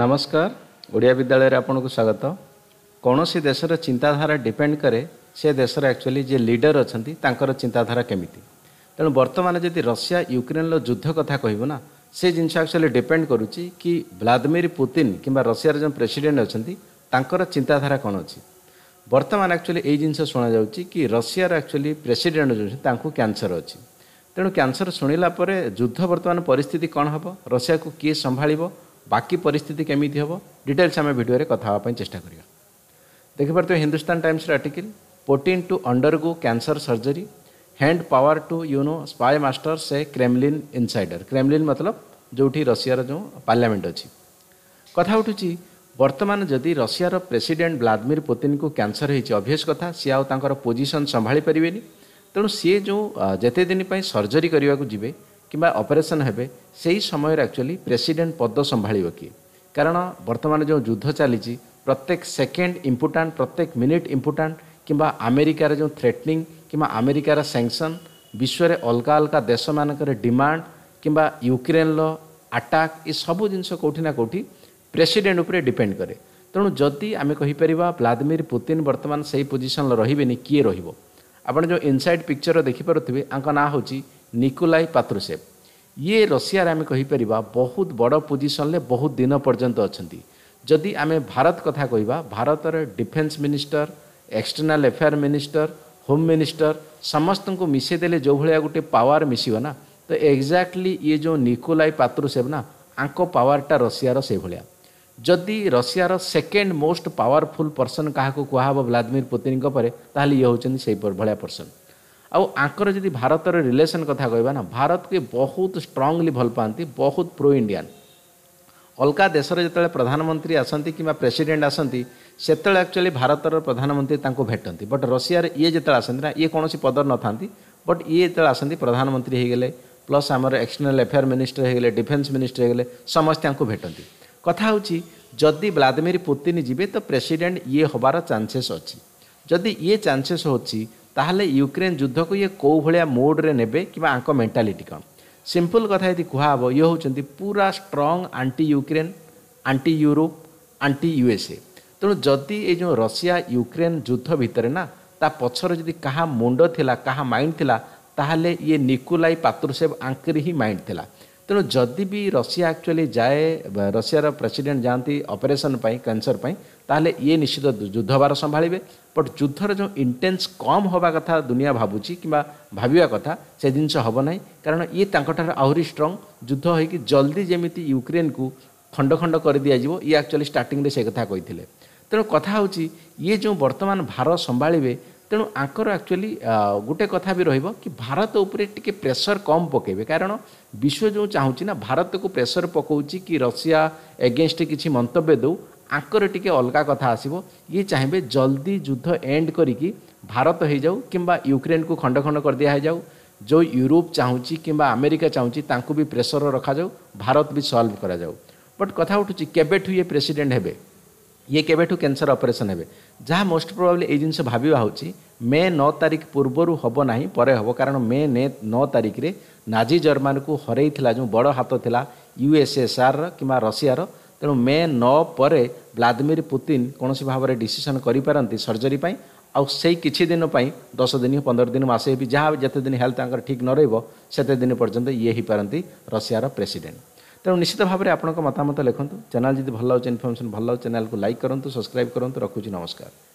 ନମସ୍କାର ଓଡ଼ିଆ ବିଦ୍ୟାଳୟରେ ଆପଣଙ୍କୁ ସ୍ୱାଗତ କୌଣସି ଦେଶର ଚିନ୍ତାଧାରା ଡିପେଣ୍ଡ କରେ ସେ ଦେଶର ଆକ୍ଚୁଆଲି ଯିଏ ଲିଡ଼ର ଅଛନ୍ତି ତାଙ୍କର ଚିନ୍ତାଧାରା କେମିତି ତେଣୁ ବର୍ତ୍ତମାନ ଯଦି ରଷିଆ ୟୁକ୍ରେନ୍ର ଯୁଦ୍ଧ କଥା କହିବୁ ନା ସେ ଜିନିଷ ଆକ୍ଚୁଆଲି ଡିପେଣ୍ଡ କରୁଛି କି ଭ୍ଲାଦିମିର ପୁତିନ୍ କିମ୍ବା ରଷିଆର ଯେଉଁ ପ୍ରେସିଡେଣ୍ଟ ଅଛନ୍ତି ତାଙ୍କର ଚିନ୍ତାଧାରା କ'ଣ ଅଛି ବର୍ତ୍ତମାନ ଆକ୍ଚୁଆଲି ଏଇ ଜିନିଷ ଶୁଣାଯାଉଛି କି ରଷିଆର ଆକ୍ଚୁଆଲି ପ୍ରେସିଡେଣ୍ଟ ଯେଉଁ ତାଙ୍କୁ କ୍ୟାନ୍ସର ଅଛି ତେଣୁ କ୍ୟାନ୍ସର ଶୁଣିଲା ପରେ ଯୁଦ୍ଧ ବର୍ତ୍ତମାନ ପରିସ୍ଥିତି କ'ଣ ହେବ ରଷିଆକୁ କିଏ ସମ୍ଭାଳିବ ବାକି ପରିସ୍ଥିତି କେମିତି ହେବ ଡିଟେଲ୍ସ ଆମେ ଭିଡ଼ିଓରେ କଥା ହେବା ପାଇଁ ଚେଷ୍ଟା କରିବା ଦେଖିପାରୁଥିବେ ହିନ୍ଦୁସ୍ତାନ ଟାଇମ୍ସର article Putin to undergo cancer surgery hand power to ୟୁନୋ ସ୍ପାଏ ମାଷ୍ଟର ସେ କ୍ରେମଲିନ୍ ଇନସାଇଡର କ୍ରେମଲିନ୍ ମତଲବ ଯେଉଁଠି ରଷିଆର ଯେଉଁ ପାର୍ଲାମେଣ୍ଟ ଅଛି କଥା ଉଠୁଛି ବର୍ତ୍ତମାନ ଯଦି ରଷିଆର ପ୍ରେସିଡେଣ୍ଟ ଭ୍ଲାଦିମିର ପୁତିନଙ୍କୁ କ୍ୟାନ୍ସର ହେଇଛି ଅଭିୟସ୍ କଥା ସିଏ ଆଉ ତାଙ୍କର ପୋଜିସନ୍ ସମ୍ଭାଳି ପାରିବେନି ତେଣୁ ସିଏ ଯେଉଁ ଯେତେ ଦିନ ପାଇଁ ସର୍ଜରୀ କରିବାକୁ ଯିବେ କିମ୍ବା ଅପରେସନ୍ ହେବେ ସେହି ସମୟରେ ଆକ୍ଚୁଆଲି ପ୍ରେସିଡେଣ୍ଟ ପଦ ସମ୍ଭାଳିବ କିଏ କାରଣ ବର୍ତ୍ତମାନ ଯେଉଁ ଯୁଦ୍ଧ ଚାଲିଛି ପ୍ରତ୍ୟେକ ସେକେଣ୍ଡ ଇମ୍ପୋର୍ଟାଣ୍ଟ ପ୍ରତ୍ୟେକ ମିନିଟ୍ ଇମ୍ପୋର୍ଟାଣ୍ଟ କିମ୍ବା ଆମେରିକାର ଯେଉଁ ଥ୍ରେଟନିଂ କିମ୍ବା ଆମେରିକାର ସ୍ୟାଙ୍କସନ୍ ବିଶ୍ୱରେ ଅଲଗା ଅଲଗା ଦେଶମାନଙ୍କର ଡିମାଣ୍ଡ କିମ୍ବା ୟୁକ୍ରେନ୍ର ଆଟାକ୍ ଏସବୁ ଜିନିଷ କେଉଁଠି ନା କେଉଁଠି ପ୍ରେସିଡେଣ୍ଟ ଉପରେ ଡିପେଣ୍ଡ କରେ ତେଣୁ ଯଦି ଆମେ କହିପାରିବା ଭ୍ଲାଦିମିର ପୁତିନ୍ ବର୍ତ୍ତମାନ ସେଇ ପୋଜିସନ୍ରେ ରହିବେନି କିଏ ରହିବ ଆପଣ ଯେଉଁ ଇନସାଇଡ୍ ପିକ୍ଚର ଦେଖିପାରୁଥିବେ ଆଙ୍କ ନାଁ ହେଉଛି निकोलाई पात्रसेफ ये रशिया आम कहीपर बहुत बड़ पोजिशन बहुत दिन पर्यंत अच्छा जदि आम भारत कथा कह Bharat defence minister external affair minister home minister समस्त को मिसेदे जो भाया गोटे पावर मिसना तो एक्जाक्टली ये जो निकोलाई पात्रसेफ ना आपको पावरटा रशिया से भाया जदि Russia second most powerful person क्या कहब व्लादिमिर पुतिन ये हूँ से भाया पर्सन ଆଉ ଆଙ୍କର ଯଦି ଭାରତର ରିଲେସନ୍ କଥା କହିବା ନା ଭାରତକେ ବହୁତ ଷ୍ଟ୍ରଙ୍ଗଲି ଭଲ ପାଆନ୍ତି ବହୁତ ପ୍ରୋ ଇଣ୍ଡିଆନ୍ ଅଲଗା ଦେଶରେ ଯେତେବେଳେ ପ୍ରଧାନମନ୍ତ୍ରୀ ଆସନ୍ତି କିମ୍ବା ପ୍ରେସିଡେଣ୍ଟ ଆସନ୍ତି ସେତେବେଳେ ଆକ୍ଚୁଆଲି ଭାରତର ପ୍ରଧାନମନ୍ତ୍ରୀ ତାଙ୍କୁ ଭେଟନ୍ତି ବଟ୍ ରଷିଆରେ ଇଏ ଯେତେବେଳେ ଆସନ୍ତି ନା ଇଏ କୌଣସି ପଦରେ ନଥାନ୍ତି ବଟ୍ ଇଏ ଯେତେବେଳେ ଆସନ୍ତି ପ୍ରଧାନମନ୍ତ୍ରୀ ହୋଇଗଲେ ପ୍ଲସ୍ ଆମର ଏକ୍ସଟର୍ନାଲ୍ ଆଫେୟାର୍ ମିନିଷ୍ଟର ହୋଇଗଲେ ଡିଫେନ୍ସ ମିନିଷ୍ଟର ହୋଇଗଲେ ସମସ୍ତେ ତାଙ୍କୁ ଭେଟନ୍ତି କଥା ହେଉଛି ଯଦି ଭ୍ଲାଦିମିର ପୁତିନ୍ ଯିବେ ତ ପ୍ରେସିଡେଣ୍ଟ ଇଏ ହେବାର ଚାନ୍ସେସ୍ ଅଛି ଯଦି ଇଏ ଚାନ୍ସେସ୍ ହେଉଛି ତାହେଲେ ୟୁକ୍ରେନ୍ ଯୁଦ୍ଧକୁ ଇଏ କେଉଁ ଭଳିଆ ମୋଡ଼ରେ ନେବେ କିମ୍ବା ଆଙ୍କ ମେଣ୍ଟାଲିଟି କ'ଣ ସିମ୍ପଲ୍ କଥା ଯଦି କୁହାହେବ ଇଏ ହେଉଛନ୍ତି ପୁରା strong anti Ukraine anti Europe anti USA ତେଣୁ ଯଦି ଏଇ ଯେଉଁ ରଷିଆ ୟୁକ୍ରେନ୍ ଯୁଦ୍ଧ ଭିତରେ ନା ତା ପଛରେ ଯଦି କାହା ମୁଣ୍ଡ ଥିଲା କାହା ମାଇଣ୍ଡ ଥିଲା ତାହେଲେ ଇଏ ନିକୁଲାଇ ପାତ୍ରୁସେବ ଆଙ୍କରି ହିଁ ମାଇଣ୍ଡ ଥିଲା ତେଣୁ ଯଦି ବି ରଷିଆ ଆକ୍ଚୁଆଲି ଯାଏ ରଷିଆର ପ୍ରେସିଡେଣ୍ଟ ଯାଆନ୍ତି ଅପରେସନ୍ ପାଇଁ କ୍ୟାନ୍ସର ପାଇଁ ତାହେଲେ ଇଏ ନିଶ୍ଚିତ ଯୁଦ୍ଧ ଭାର ସମ୍ଭାଳିବେ ବଟ୍ ଯୁଦ୍ଧର ଯେଉଁ ଇଣ୍ଟେନ୍ସ କମ୍ ହେବା କଥା ଦୁନିଆ ଭାବୁଛି କିମ୍ବା ଭାବିବା କଥା ସେ ଜିନିଷ ହେବ ନାହିଁ କାରଣ ଇଏ ତାଙ୍କଠାରୁ ଆହୁରି ଷ୍ଟ୍ରଙ୍ଗ ଯୁଦ୍ଧ ହୋଇକି ଜଲ୍ଦି ଯେମିତି ୟୁକ୍ରେନ୍କୁ ଖଣ୍ଡ ଖଣ୍ଡ କରିଦିଆଯିବ ଇଏ ଆକ୍ଚୁଆଲି ଷ୍ଟାର୍ଟିଂରେ ସେ କଥା କହିଥିଲେ ତେଣୁ କଥା ହେଉଛି ଇଏ ଯେଉଁ ବର୍ତ୍ତମାନ ଭାର ସମ୍ଭାଳିବେ ତେଣୁ ଆଙ୍କର ଆକ୍ଚୁଆଲି ଗୋଟେ କଥା ବି ରହିବ କି ଭାରତ ଉପରେ ଟିକେ ପ୍ରେସର କମ୍ ପକାଇବେ କାରଣ ବିଶ୍ୱ ଯେଉଁ ଚାହୁଁଛି ନା ଭାରତକୁ ପ୍ରେସର ପକାଉଛି କି ରଷିଆ ଏଗେନଷ୍ଟ କିଛି ମନ୍ତବ୍ୟ ଦେଉ ଆଙ୍କର ଟିକେ ଅଲଗା କଥା ଆସିବ ଇଏ ଚାହିଁବେ ଜଲ୍ଦି ଯୁଦ୍ଧ ଏଣ୍ଡ କରିକି ଭାରତ ହେଇଯାଉ କିମ୍ବା ୟୁକ୍ରେନକୁ ଖଣ୍ଡ ଖଣ୍ଡ କରିଦିଆ ହେଇଯାଉ ଯେଉଁ ୟୁରୋପ ଚାହୁଁଛି କିମ୍ବା ଆମେରିକା ଚାହୁଁଛି ତାଙ୍କୁ ବି ପ୍ରେସର ରଖାଯାଉ ଭାରତ ବି ସଲ୍ଭ କରାଯାଉ ବଟ୍ କଥା ଉଠୁଛି କେବେଠୁ ଇଏ ପ୍ରେସିଡେଣ୍ଟ ହେବେ ଇଏ କେବେଠୁ କ୍ୟାନ୍ସର ଅପରେସନ୍ ହେବେ ଯାହା ମୋଷ୍ଟ ପ୍ରୋବାବ୍ଲି ଏଇ ଜିନିଷ ଭାବିବା ହେଉଛି ମେ ନଅ ତାରିଖ ପୂର୍ବରୁ ହେବ ନାହିଁ ପରେ ହେବ କାରଣ ମେ ନଅ ତାରିଖରେ ନାଜି ଜର୍ମାନକୁ ହରେଇଥିଲା ଯେଉଁ ବଡ଼ ହାତ ଥିଲା ୟୁଏସ୍ଏସ୍ଆର୍ର କିମ୍ବା ରଷିଆର ତେଣୁ ମେ ନଅ ପରେ ଭ୍ଲାଦିମିର୍ ପୁତିନ୍ କୌଣସି ଭାବରେ ଡିସିସନ୍ କରିପାରନ୍ତି ସର୍ଜରୀ ପାଇଁ ଆଉ ସେଇ କିଛି ଦିନ ପାଇଁ ଦଶ ଦିନ ପନ୍ଦର ଦିନ ମାସେ ବି ଯାହା ଯେତେ ଦିନ ହେଲ୍ଥ ତାଙ୍କର ଠିକ୍ ନ ରହିବ ସେତେ ଦିନ ପର୍ଯ୍ୟନ୍ତ ଇଏ ହୋଇପାରନ୍ତି ରଷିଆର ପ୍ରେସିଡେଣ୍ଟ ତେଣୁ ନିଶ୍ଚିତ ଭାବରେ ଆପଣଙ୍କ ମତାମତ ଲେଖନ୍ତୁ ଚ୍ୟାନେଲ୍ ଯଦି ଭଲ ଲାଗୁଛି ଇନଫର୍ମେସନ୍ ଭଲ ଲାଗୁଛି ଚ୍ୟାନେଲ୍କୁ ଲାଇକ୍ କରନ୍ତୁ ସବସ୍କ୍ରାଇବ୍ କରନ୍ତୁ ରଖୁଛି ନମସ୍କାର